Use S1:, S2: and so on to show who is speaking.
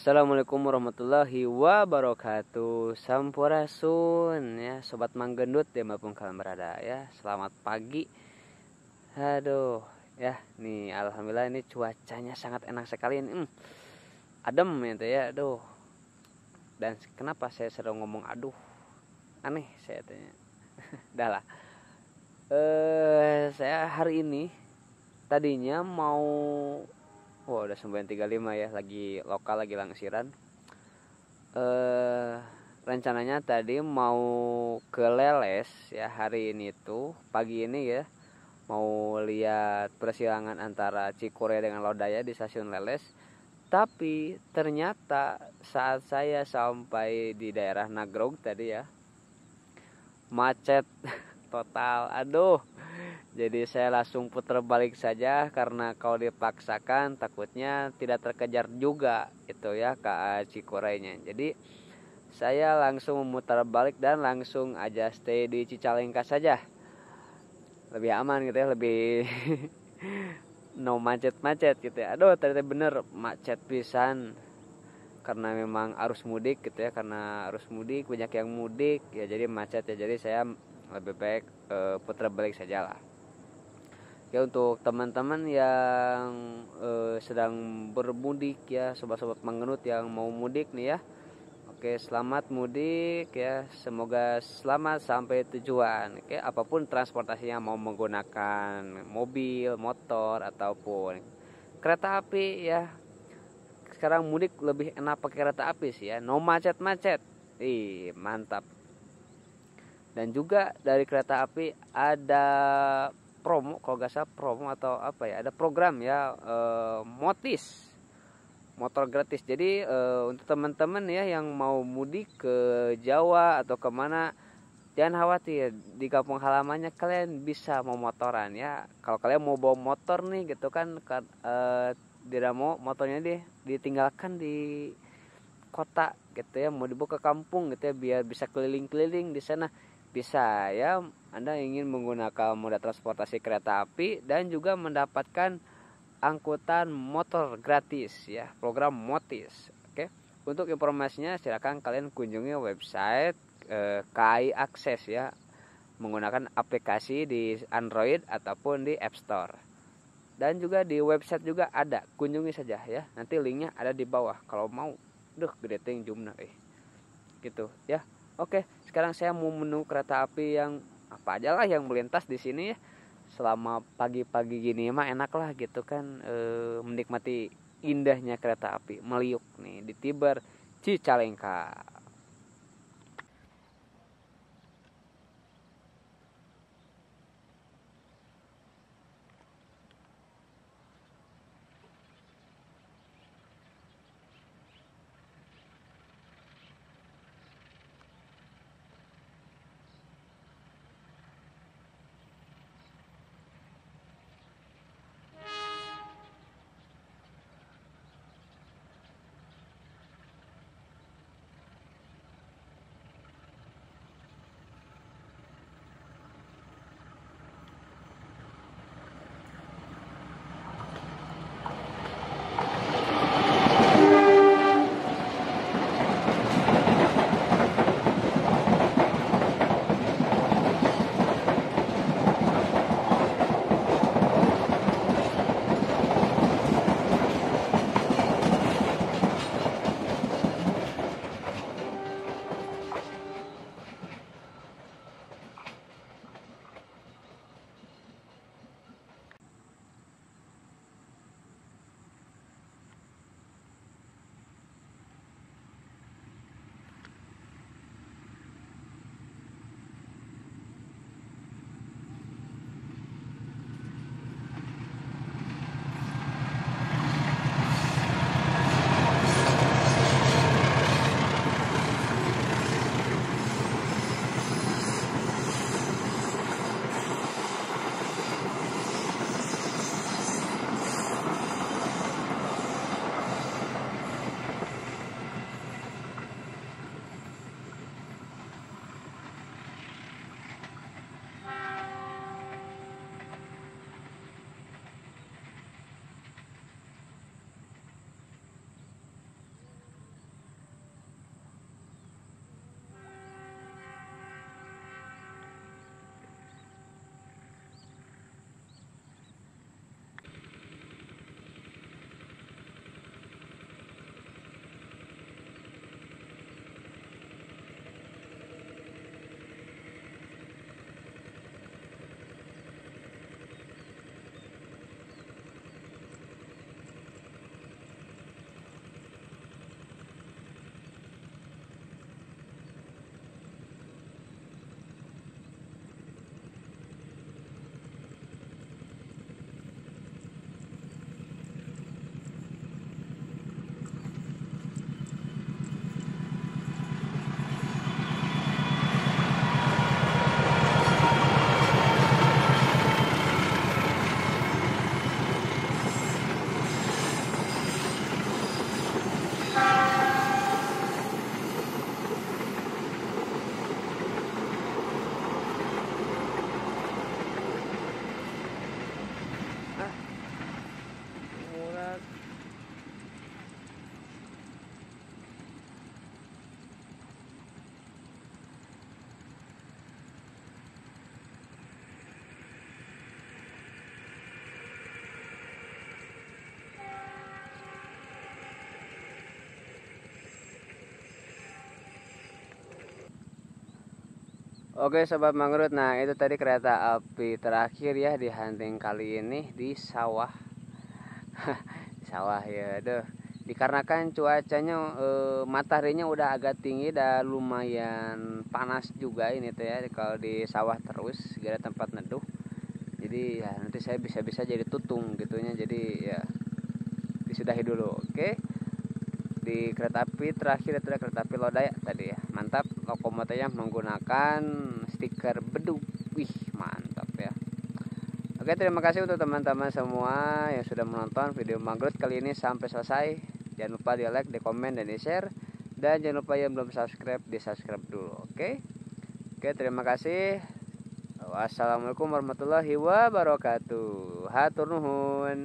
S1: Assalamualaikum warahmatullahi wabarakatuh Sampurasun ya Sobat Manggendut ya maupun kalian berada ya Selamat pagi Aduh ya nih Alhamdulillah ini cuacanya sangat enak sekali ini hmm, Adem gitu ya aduh Dan kenapa saya sering ngomong aduh Aneh saya tanya Dah eh, Saya hari ini Tadinya mau Wah udah 935 ya Lagi lokal lagi langsiran eh rencananya tadi mau ke Leles ya hari ini tuh pagi ini ya mau lihat persilangan antara Cikure dengan Lodaya di stasiun Leles tapi ternyata saat saya sampai di daerah Nagrog tadi ya macet total aduh jadi saya langsung putar balik saja karena kalau dipaksakan takutnya tidak terkejar juga itu ya ke Cikurainya. Jadi saya langsung memutar balik dan langsung aja stay di Cicalengka saja. Lebih aman gitu ya, lebih no macet-macet gitu ya. Aduh ternyata bener macet pisan karena memang arus mudik gitu ya karena arus mudik banyak yang mudik ya jadi macet ya jadi saya lebih baik e, eh, putar balik saja lah ya untuk teman-teman yang eh, sedang bermudik ya sobat-sobat mengenut yang mau mudik nih ya oke selamat mudik ya semoga selamat sampai tujuan oke apapun transportasinya mau menggunakan mobil motor ataupun kereta api ya sekarang mudik lebih enak pakai kereta api sih ya no macet-macet ih mantap dan juga dari kereta api ada promo kalau nggak salah promo atau apa ya ada program ya e, motis motor gratis jadi e, untuk teman-teman ya yang mau mudik ke Jawa atau kemana jangan khawatir di kampung halamannya kalian bisa memotoran ya kalau kalian mau bawa motor nih gitu kan e, tidak mau motornya deh ditinggalkan di kota gitu ya mau dibawa ke kampung gitu ya biar bisa keliling-keliling di sana tapi saya Anda ingin menggunakan moda transportasi kereta api dan juga mendapatkan angkutan motor gratis ya program Motis oke untuk informasinya silahkan kalian kunjungi website eh, KAI Akses ya menggunakan aplikasi di Android ataupun di App Store dan juga di website juga ada kunjungi saja ya nanti linknya ada di bawah kalau mau duh gede jumlah eh gitu ya oke sekarang saya mau menu kereta api yang apa aja lah yang melintas di sini ya selama pagi-pagi gini mah enak lah gitu kan e, menikmati indahnya kereta api meliuk nih di Tiber Cicalengka Oke sobat mangrut, nah itu tadi kereta api terakhir ya di hunting kali ini di sawah. sawah ya, aduh. Dikarenakan cuacanya e, mataharinya udah agak tinggi dan lumayan panas juga ini tuh ya kalau di sawah terus gak ada tempat neduh. Jadi ya nanti saya bisa-bisa jadi tutung gitu ya Jadi ya disudahi dulu, oke? Di kereta api terakhir itu kereta api lodaya tadi ya. Mantap lokomotifnya menggunakan stiker beduk wih mantap ya oke terima kasih untuk teman-teman semua yang sudah menonton video mangrove kali ini sampai selesai jangan lupa di like di komen dan di share dan jangan lupa yang belum subscribe di subscribe dulu oke oke terima kasih wassalamualaikum warahmatullahi wabarakatuh hatur nuhun